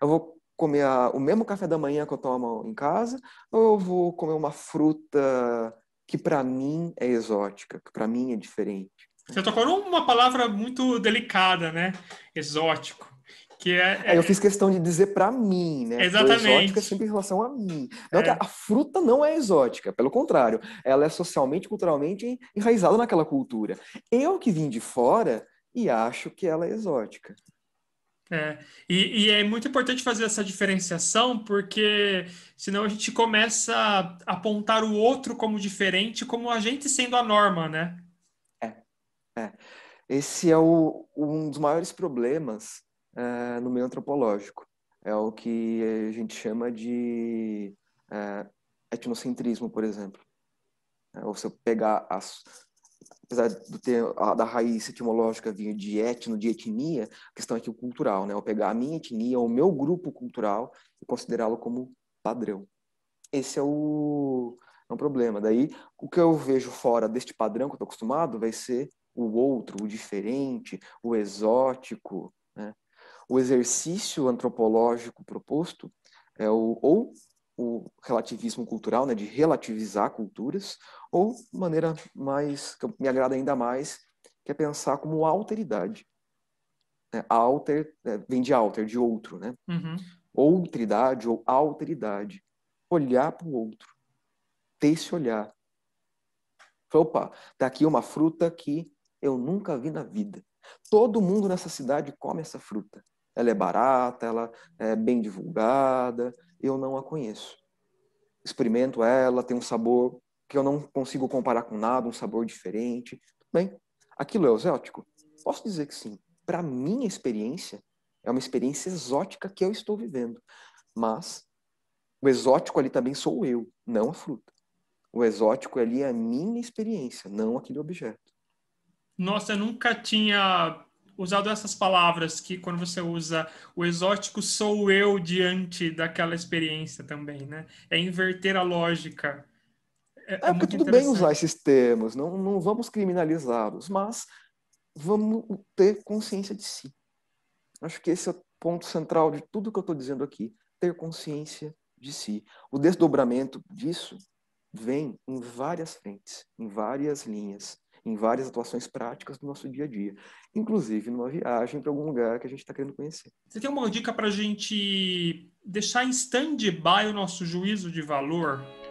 Eu vou comer a, o mesmo café da manhã que eu tomo em casa, ou eu vou comer uma fruta que para mim é exótica, que para mim é diferente. Você tocou numa palavra muito delicada, né? Exótico. Que é, é... é eu fiz questão de dizer para mim, né? Exatamente. é sempre em relação a mim. Não é, é. a fruta não é exótica, pelo contrário, ela é socialmente, culturalmente enraizada naquela cultura. Eu que vim de fora e acho que ela é exótica. É, e, e, é muito importante fazer essa diferenciação, porque senão a gente começa a apontar o outro como diferente, como a gente sendo a norma, né? É, é. Esse é o, um dos maiores problemas é, no meio antropológico. É o que a gente chama de é, etnocentrismo, por exemplo. ou se eu pegar as, apesar de ter a, da raiz etimológica vir de etno, de etnia, a questão aqui é cultural, né? Eu pegar a minha etnia, o meu grupo cultural e considerá-lo como padrão. Esse é o é um problema. Daí, o que eu vejo fora deste padrão que eu estou acostumado vai ser o outro, o diferente, o exótico. Né? O exercício antropológico proposto é o ou o relativismo cultural, né, de relativizar culturas, ou maneira mais que me agrada ainda mais, que é pensar como alteridade. É, alter é, vem de alter, de outro, né? Uhum. Outridade ou alteridade, olhar para o outro, ter esse olhar. Opa, tá aqui uma fruta que eu nunca vi na vida. Todo mundo nessa cidade come essa fruta ela é barata, ela é bem divulgada, eu não a conheço. Experimento ela, tem um sabor que eu não consigo comparar com nada, um sabor diferente. bem. Aquilo é exótico? Posso dizer que sim. Para minha experiência, é uma experiência exótica que eu estou vivendo. Mas o exótico ali também sou eu, não a fruta. O exótico ali é a minha experiência, não aquele objeto. Nossa, eu nunca tinha usado essas palavras que quando você usa o exótico sou eu diante daquela experiência também, né? É inverter a lógica. É, é, é porque tudo bem usar esses termos, não, não vamos criminalizá-los, mas vamos ter consciência de si. Acho que esse é o ponto central de tudo que eu estou dizendo aqui, ter consciência de si. O desdobramento disso vem em várias frentes, em várias linhas em várias atuações práticas do nosso dia a dia, inclusive numa viagem para algum lugar que a gente está querendo conhecer. Você tem uma dica para a gente deixar em stand-by o nosso juízo de valor?